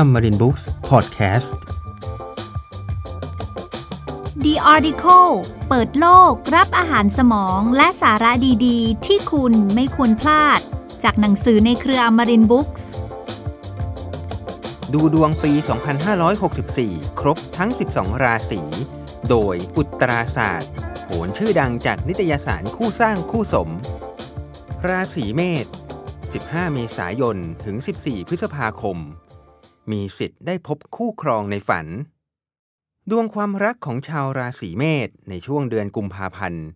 อมรินบุ๊กส์พอดแคสต์ The Article เปิดโลกรับอาหารสมองและสาระดี ๆที่คุณไม่ควรพลาดจากหนังสือในเครืออมรินบุ๊กส์ดูดวงปี 2564 ครบทั้ง 12 ราศี โดยอุตราศาสตร์โหนชื่อดังจากนิตยสารคู่สร้างคู่สม ราศีเมษ 15 เมษายน ถึง 14 พฤษภาคมมีสิทธิ์ได้พบคู่ครองในฝัน ดวงความรักของชาวราศีเมษในช่วงเดือนกุมภาพันธ์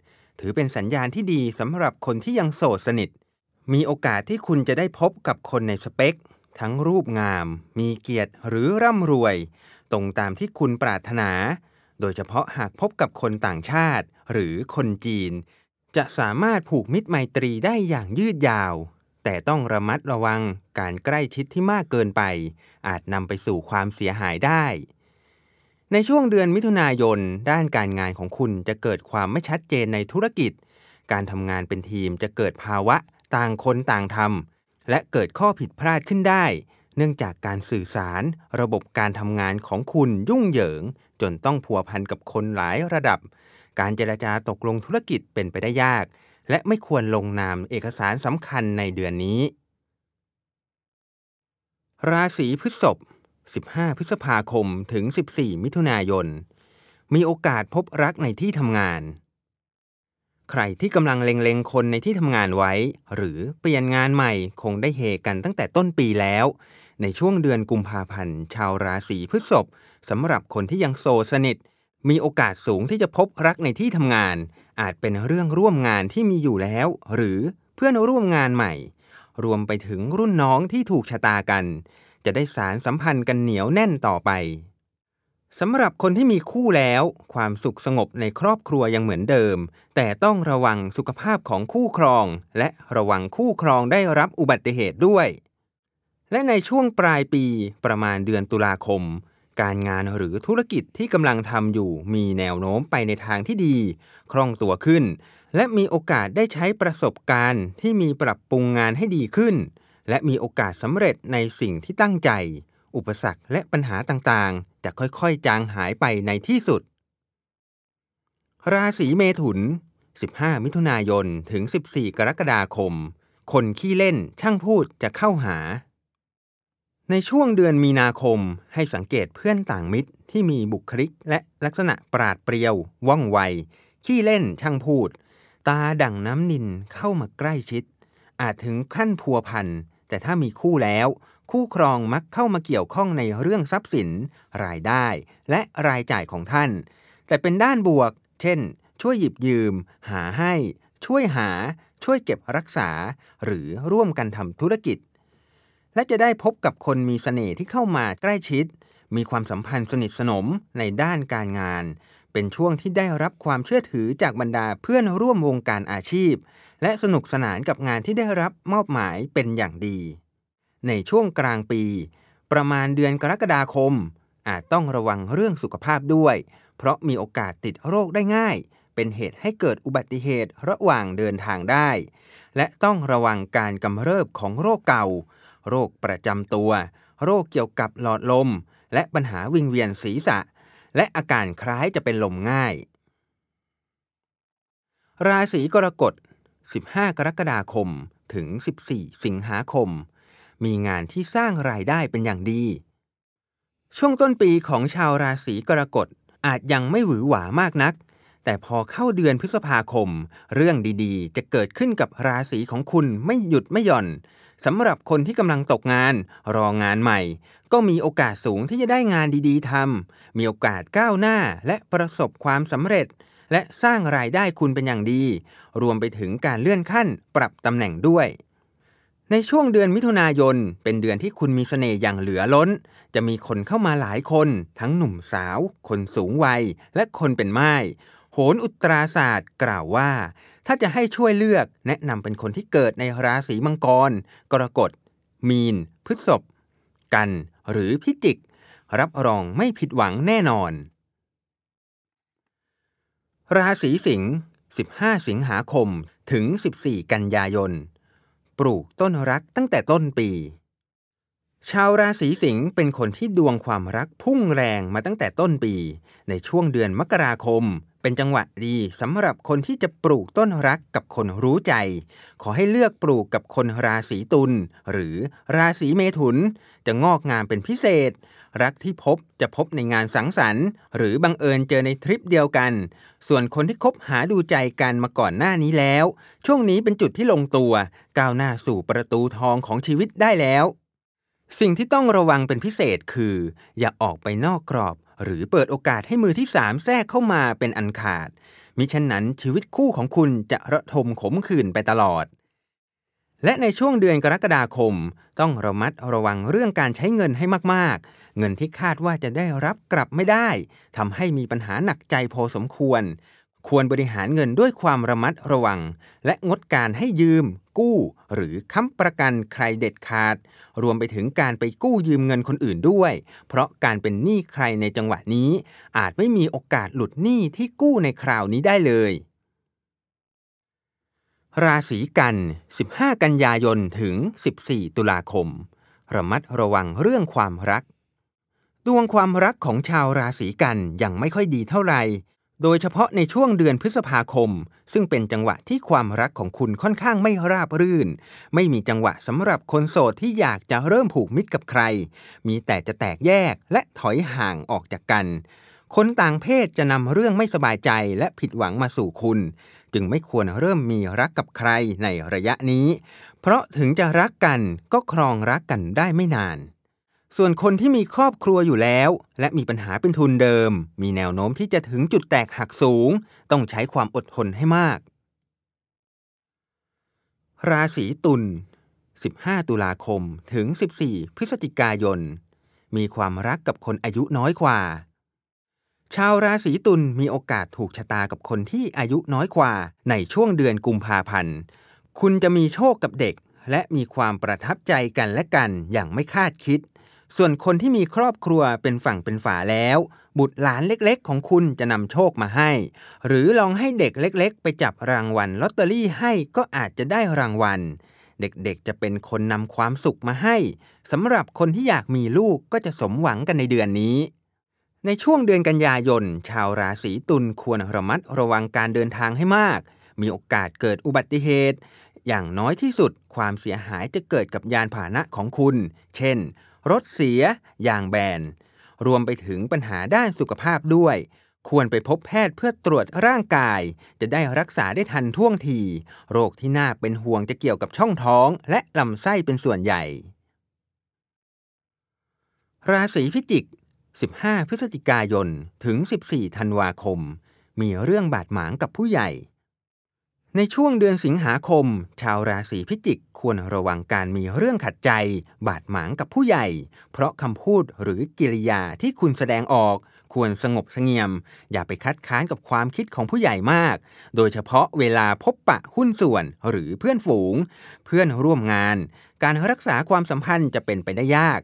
ถือเป็นสัญญาณที่ดีสำหรับคนที่ยังโสดสนิท มีโอกาสที่คุณจะได้พบกับคนในสเปค ทั้งรูปงาม มีเกียรติหรือร่ำรวย ตรงตามที่คุณปรารถนา โดยเฉพาะหากพบกับคนต่างชาติ หรือคนจีน จะสามารถผูกมิตรไมตรีได้อย่างยืดยาวแต่ต้องระมัดระวังการใกล้ชิดที่มากเกินไป อาจนำไปสู่ความเสียหายได้ ในช่วงเดือนมิถุนายนด้านการงานของคุณจะเกิดความไม่ชัดเจนในธุรกิจ การทำงานเป็นทีมจะเกิดภาวะ ต่างคนต่างทำและเกิดข้อผิดพลาดขึ้นได้ เนื่องจากการสื่อสารระบบการทำงานของคุณยุ่งเหยิง จนต้องพัวพันกับคนหลายระดับ การเจรจาตกลงธุรกิจเป็นไปได้ยากและไม่ควรลงนามเอกสารสำคัญในเดือนนี้ ราศีพฤษภ 15 พฤษภาคม ถึง 14 มิถุนายน มีโอกาสพบรักในที่ทำงาน ใครที่กำลังเล็งๆ คนในที่ทำงานไว้ หรือเปลี่ยนงานใหม่คงได้เฮกันตั้งแต่ต้นปีแล้ว ในช่วงเดือนกุมภาพันธ์ชาวราศีพฤษภสำหรับคนที่ยังโสดสนิท มีโอกาสสูงที่จะพบรักในที่ทำงานอาจเป็นเรื่องร่วมงานที่มีอยู่แล้ว หรือเพื่อนร่วมงานใหม่ รวมไปถึงรุ่นน้องที่ถูกชะตากัน จะได้สารสัมพันธ์กันเหนียวแน่นต่อไปสำหรับคนที่มีคู่แล้ว ความสุขสงบในครอบครัวยังเหมือนเดิม แต่ต้องระวังสุขภาพของคู่ครอง และระวังคู่ครองได้รับอุบัติเหตุด้วย และในช่วงปลายปีประมาณเดือนตุลาคมการงานหรือธุรกิจที่กำลังทำอยู่มีแนวโน้มไปในทางที่ดีคล่องตัวขึ้น และมีโอกาสได้ใช้ประสบการณ์ที่มีปรับปรุงงานให้ดีขึ้น และมีโอกาสสำเร็จในสิ่งที่ตั้งใจ อุปสรรคและปัญหาต่างๆ จะค่อยๆ จางหายไปในที่สุด ราศีเมถุน 15 มิถุนายน ถึง 14 กรกฎาคม คนขี้เล่นช่างพูดจะเข้าหาในช่วงเดือนมีนาคม ให้สังเกตเพื่อนต่างมิตรที่มีบุคลิกและลักษณะปราดเปรียวว่องไวขี้เล่นช่างพูด ตาดั่งน้ำนินเข้ามาใกล้ชิด อาจถึงขั้นพัวพันแต่ถ้ามีคู่แล้ว คู่ครองมักเข้ามาเกี่ยวข้องในเรื่องทรัพย์สิน รายได้และรายจ่ายของท่าน แต่เป็นด้านบวก เช่น ช่วยหยิบยืม หาให้ ช่วยหาช่วยเก็บรักษา หรือร่วมกันทำธุรกิจและจะได้พบกับคนมีสเสน่ห์ที่เข้ามาใกล้ชิด มีความสัมพันธ์สนิทสนมในด้านการงาน เป็นช่วงที่ได้รับความเชื่อถือจากบรรดาเพื่อนร่วมวงการอาชีพ และสนุกสนานกับงานที่ได้รับมอบหมายเป็นอย่างดี ในช่วงกลางปี ประมาณเดือนกรกฎาคม อาจต้องระวังเรื่องสุขภาพด้วย เพราะมีโอกาสติดโรคได้ง่าย เป็นเหตุให้เกิดอุบัติเหตุระหว่างเดินทางได้ และต้องระวังการกำเริบของโรคเก่าโรคประจำตัวโรคเกี่ยวกับหลอดลมและปัญหาวิงเวียนศีรษะ และอาการคล้ายจะเป็นลมง่าย ราศีกรกฎ 15 กรกฎาคมถึง 14 สิงหาคม มีงานที่สร้างรายได้เป็นอย่างดี ช่วงต้นปีของชาวราศีกรกฎอาจยังไม่หวือหวามากนัก แต่พอเข้าเดือนพฤษภาคม เรื่องดีๆ จะเกิดขึ้นกับราศีของคุณไม่หยุดไม่หย่อนสำหรับคนที่กำลังตกงานรองานใหม่ ก็มีโอกาสสูงที่จะได้งานดีๆทำมีโอกาสก้าวหน้าและประสบความสำเร็จ และสร้างรายได้คุณเป็นอย่างดี รวมไปถึงการเลื่อนขั้นปรับตำแหน่งด้วย ในช่วงเดือนมิถุนายน เป็นเดือนที่คุณมีเสน่ห์อย่างเหลือล้น จะมีคนเข้ามาหลายคน ทั้งหนุ่มสาว คนสูงวัยและคนเป็นไม้โหนอุตราศาสตร์กล่าวว่าถ้าจะให้ช่วยเลือกแนะนำเป็นคนที่เกิดในราศีมังกร กรกฎ มีน พฤษภกันหรือพิจิก รับรองไม่ผิดหวังแน่นอน ราศีสิงห์15 สิงหาคมถึง 14 กันยายน ปลูกต้นรักตั้งแต่ต้นปี ชาวราศีสิงห์เป็นคนที่ดวงความรักพุ่งแรงมาตั้งแต่ต้นปี ในช่วงเดือนมกราคมเป็นจังหวะดีสำหรับคนที่จะปลูกต้นรักกับคนรู้ใจ ขอให้เลือกปลูกกับคนราศีตุลหรือราศีเมถุน จะงอกงามเป็นพิเศษ รักที่พบจะพบในงานสังสรรค์หรือบังเอิญเจอในทริปเดียวกัน ส่วนคนที่คบหาดูใจกันมาก่อนหน้านี้แล้ว ช่วงนี้เป็นจุดที่ลงตัวก้าวหน้าสู่ประตูทองของชีวิตได้แล้ว สิ่งที่ต้องระวังเป็นพิเศษคือ อย่าออกไปนอกกรอบหรือเปิดโอกาสให้มือที่สามแทรกเข้ามาเป็นอันขาดมิฉะนั้นชีวิตคู่ของคุณจะระทมขมขื่นไปตลอด และในช่วงเดือนกรกฎาคม ต้องระมัดระวังเรื่องการใช้เงินให้มากๆ เงินที่คาดว่าจะได้รับกลับไม่ได้ทำให้มีปัญหาหนักใจพอสมควรควรบริหารเงินด้วยความระมัดระวัง และงดการให้ยืม กู้ หรือค้ำประกันใครเด็ดขาด รวมไปถึงการไปกู้ยืมเงินคนอื่นด้วย เพราะการเป็นหนี้ใครในจังหวะนี้ อาจไม่มีโอกาสหลุดหนี้ที่กู้ในคราวนี้ได้เลย ราศีกัน 15 กันยายน ถึง 14 ตุลาคม ระมัดระวังเรื่องความรักดวงความรักของชาวราศีกันยังไม่ค่อยดีเท่าไหร่โดยเฉพาะในช่วงเดือนพฤษภาคม ซึ่งเป็นจังหวะที่ความรักของคุณค่อนข้างไม่ราบรื่น ไม่มีจังหวะสำหรับคนโสดที่อยากจะเริ่มผูกมิตรกับใคร มีแต่จะแตกแยกและถอยห่างออกจากกันคนต่างเพศจะนำเรื่องไม่สบายใจและผิดหวังมาสู่คุณ จึงไม่ควรเริ่มมีรักกับใครในระยะนี้ เพราะถึงจะรักกันก็ครองรักกันได้ไม่นานส่วนคนที่มีครอบครัวอยู่แล้ว และมีปัญหาเป็นทุนเดิม มีแนวโน้มที่จะถึงจุดแตกหักสูง ต้องใช้ความอดทนให้มาก ราศีตุล 15 ตุลาคม ถึง 14 พฤศจิกายน มีความรักกับคนอายุน้อยกว่า ชาวราศีตุลมีโอกาสถูกชะตากับคนที่อายุน้อยกว่าในช่วงเดือนกุมภาพันธ์ คุณจะมีโชคกับเด็กและมีความประทับใจกันและกันอย่างไม่คาดคิดส่วนคนที่มีครอบครัวเป็นฝั่งเป็นฝาแล้ว บุตรหลานเล็กๆของคุณจะนำโชคมาให้ หรือลองให้เด็กเล็ก ๆ ไปจับรางวัลลอตเตอรี่ให้ก็อาจจะได้รางวัล เด็กๆจะเป็นคนนำความสุขมาให้สำหรับคนที่อยากมีลูกก็จะสมหวังกันในเดือนนี้ ในช่วงเดือนกันยายนชาวราศีตุลควรระมัดระวังการเดินทางให้มาก มีโอกาสเกิดอุบัติเหตุ อย่างน้อยที่สุดความเสียหายจะเกิดกับยานพาหนะของคุณ เช่นรถเสีย อย่างแบนรวมไปถึงปัญหาด้านสุขภาพด้วย ควรไปพบแพทย์เพื่อตรวจร่างกายจะได้รักษาได้ทันท่วงที โรคที่น่าเป็นห่วงจะเกี่ยวกับช่องท้องและลำไส้เป็นส่วนใหญ่ ราศีพิจิก 15 พฤศจิกายน ถึง 14 ธันวาคม มีเรื่องบาดหมางกับผู้ใหญ่ในช่วงเดือนสิงหาคม ชาวราศีพิจิกควรระวังการมีเรื่องขัดใจ บาดหมางกับผู้ใหญ่ เพราะคำพูดหรือกิริยาที่คุณแสดงออก ควรสงบเสงี่ยม อย่าไปคัดค้านกับความคิดของผู้ใหญ่มาก โดยเฉพาะเวลาพบปะหุ้นส่วนหรือเพื่อนฝูง เพื่อนร่วมงาน การรักษาความสัมพันธ์จะเป็นไปได้ยาก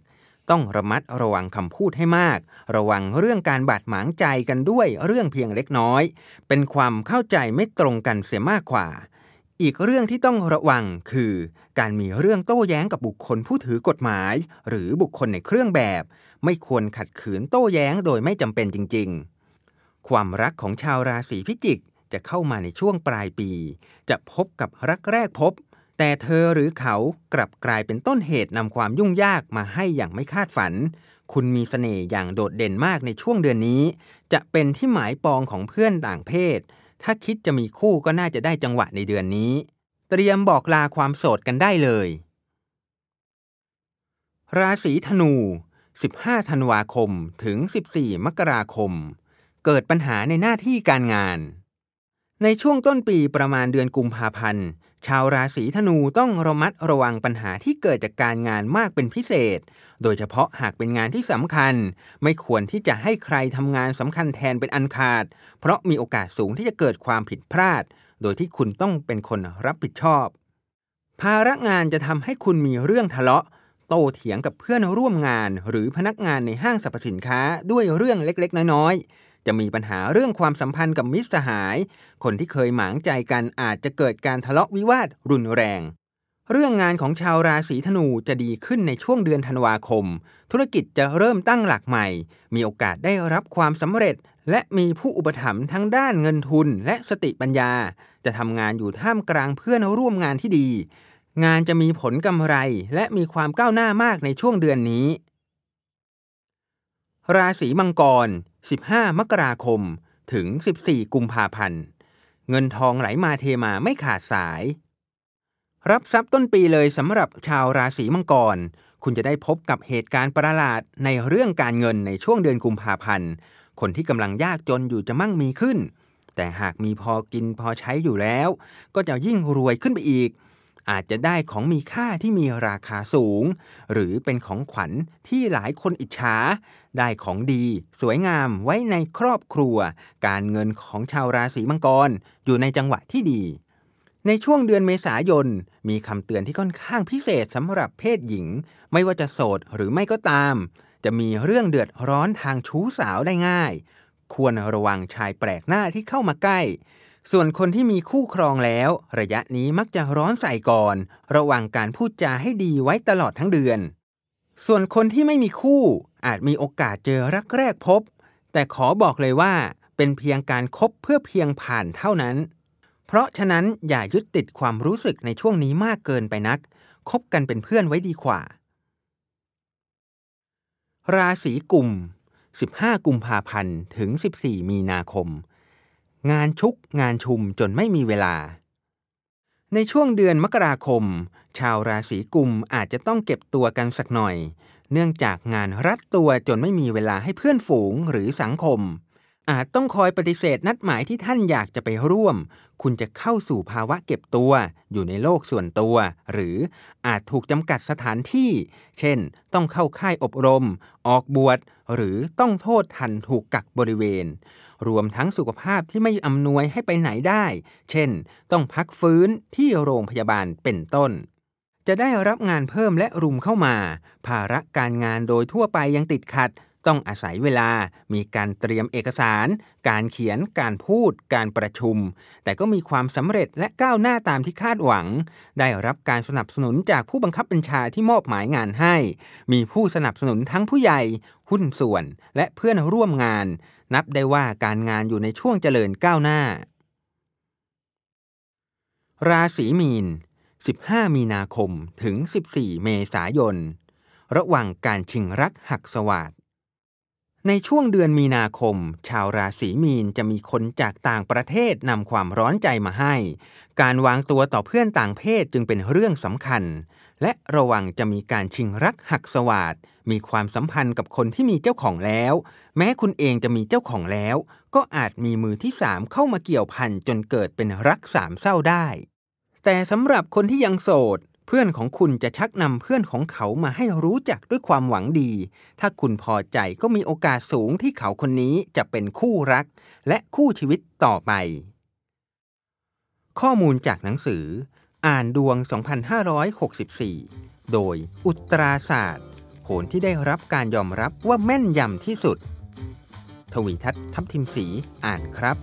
ต้องระมัดระวังคำพูดให้มาก ระวังเรื่องการบาดหมางใจกันด้วยเรื่องเพียงเล็กน้อย เป็นความเข้าใจไม่ตรงกันเสียมากกว่า อีกเรื่องที่ต้องระวังคือการมีเรื่องโต้แย้งกับบุคคลผู้ถือกฎหมาย หรือบุคคลในเครื่องแบบ ไม่ควรขัดขืนโต้แย้งโดยไม่จำเป็นจริงๆ ความรักของชาวราศีพิจิกจะเข้ามาในช่วงปลายปี จะพบกับรักแรกพบแต่เธอหรือเขากลับกลายเป็นต้นเหตุนำความยุ่งยากมาให้อย่างไม่คาดฝัน คุณมีสเสน่ห์อย่างโดดเด่นมากในช่วงเดือนนี้ จะเป็นที่หมายปองของเพื่อนต่างเพศ ถ้าคิดจะมีคู่ก็น่าจะได้จังหวะในเดือนนี้ เตรียมบอกลาความโสดกันได้เลย ราศีธนู 15 ธันวาคมถึง 14 มกราคม เกิดปัญหาในหน้าที่การงาน ในช่วงต้นปีประมาณเดือนกุมภาพันธ์ชาวราศีธนูต้องระมัดระวังปัญหาที่เกิดจากการงานมากเป็นพิเศษ โดยเฉพาะหากเป็นงานที่สำคัญ ไม่ควรที่จะให้ใครทำงานสำคัญแทนเป็นอันขาด เพราะมีโอกาสสูงที่จะเกิดความผิดพลาด โดยที่คุณต้องเป็นคนรับผิดชอบ ภาระงานจะทำให้คุณมีเรื่องทะเลาะโตเถียงกับเพื่อนร่วมงาน หรือพนักงานในห้างสรรพสินค้าด้วยเรื่องเล็ก ๆ น้อยๆจะมีปัญหาเรื่องความสัมพันธ์กับมิตรสหาย คนที่เคยหมางใจกันอาจจะเกิดการทะเลาะวิวาทรุนแรง เรื่องงานของชาวราศีธนูจะดีขึ้นในช่วงเดือนธันวาคม ธุรกิจจะเริ่มตั้งหลักใหม่ มีโอกาสได้รับความสำเร็จและมีผู้อุปถัมภ์ทั้งด้านเงินทุนและสติปัญญา จะทำงานอยู่ท่ามกลางเพื่อนร่วมงานที่ดี งานจะมีผลกำไรและมีความก้าวหน้ามากในช่วงเดือนนี้ราศีมังกร 15 มกราคม ถึง 14 กุมภาพันธ์ เงินทองไหลมาเทมาไม่ขาดสาย รับทรัพย์ต้นปีเลยสำหรับชาวราศีมังกร คุณจะได้พบกับเหตุการณ์ประหลาดในเรื่องการเงินในช่วงเดือนกุมภาพันธ์ คนที่กำลังยากจนอยู่จะมั่งมีขึ้น แต่หากมีพอกินพอใช้อยู่แล้ว ก็จะยิ่งรวยขึ้นไปอีกอาจจะได้ของมีค่าที่มีราคาสูง หรือเป็นของขวัญที่หลายคนอิจฉาได้ของดีสวยงามไว้ในครอบครัวการเงินของชาวราศีมังกรอยู่ในจังหวะที่ดี ในช่วงเดือนเมษายน มีคำเตือนที่ค่อนข้างพิเศษสำหรับเพศหญิง ไม่ว่าจะโสดหรือไม่ก็ตาม จะมีเรื่องเดือดร้อนทางชู้สาวได้ง่าย ควรระวังชายแปลกหน้าที่เข้ามาใกล้ส่วนคนที่มีคู่ครองแล้ว ระยะนี้มักจะร้อนใส่ก่อน ระวังการพูดจาให้ดีไว้ตลอดทั้งเดือน ส่วนคนที่ไม่มีคู่อาจมีโอกาสเจอรักแรกพบ แต่ขอบอกเลยว่าเป็นเพียงการครบเพื่อเพียงผ่านเท่านั้น เพราะฉะนั้นอย่ายึดติดความรู้สึกในช่วงนี้มากเกินไปนัก คบกันเป็นเพื่อนไว้ดีกว่า ราศีกุม15 กุมภาพันธ์ถึง 14 มีนาคมงานชุกงานชุม จนไม่มีเวลา ในช่วงเดือนมกราคม ชาวราศีกุมอาจจะต้องเก็บตัวกันสักหน่อย เนื่องจากงานรัดตัวจนไม่มีเวลาให้เพื่อนฝูงหรือสังคมอาจต้องคอยปฏิเสธนัดหมายที่ท่านอยากจะไปร่วม คุณจะเข้าสู่ภาวะเก็บตัวอยู่ในโลกส่วนตัว หรืออาจถูกจำกัดสถานที่ เช่น ต้องเข้าค่ายอบรม ออกบวช หรือต้องโทษทันถูกกักบริเวณ รวมทั้งสุขภาพที่ไม่อำนวยให้ไปไหนได้ เช่น ต้องพักฟื้นที่โรงพยาบาลเป็นต้น จะได้รับงานเพิ่มและรุมเข้ามา ภาระการงานโดยทั่วไปยังติดขัดต้องอาศัยเวลามีการเตรียมเอกสาร การเขียน การพูด การประชุม แต่ก็มีความสำเร็จและก้าวหน้าตามที่คาดหวัง ได้รับการสนับสนุนจากผู้บังคับบัญชาที่มอบหมายงานให้ มีผู้สนับสนุนทั้งผู้ใหญ่ หุ้นส่วนและเพื่อนร่วมงาน นับได้ว่าการงานอยู่ในช่วงเจริญก้าวหน้า ราศีมีน 15 มีนาคม ถึง 14 เมษายน ระหว่างการชิงรักหักสวัสดในช่วงเดือนมีนาคม ชาวราศีมีน จะมีคนจากต่างประเทศ นำความร้อนใจมาให้ การวางตัวต่อเพื่อนต่างเพศจึงเป็นเรื่องสำคัญ และระวังจะมีการชิงรักหักสวาดมีความสัมพันธ์กับคนที่มีเจ้าของแล้ว แม้คุณเองจะมีเจ้าของแล้ว ก็อาจมีมือที่สามเข้ามาเกี่ยวพันจนเกิดเป็นรักสามเศร้าได้ แต่สำหรับคนที่ยังโสดเพื่อนของคุณจะชักนำเพื่อนของเขามาให้รู้จักด้วยความหวังดี ถ้าคุณพอใจก็มีโอกาสสูงที่เขาคนนี้จะเป็นคู่รัก และคู่ชีวิตต่อไป ข้อมูลจากหนังสืออ่านดวง 2564 โดยอุตราศาสตร์ ผลที่ได้รับการยอมรับว่าแม่นยำที่สุด ทวีทัศน์ทับทิมสีอ่านครับ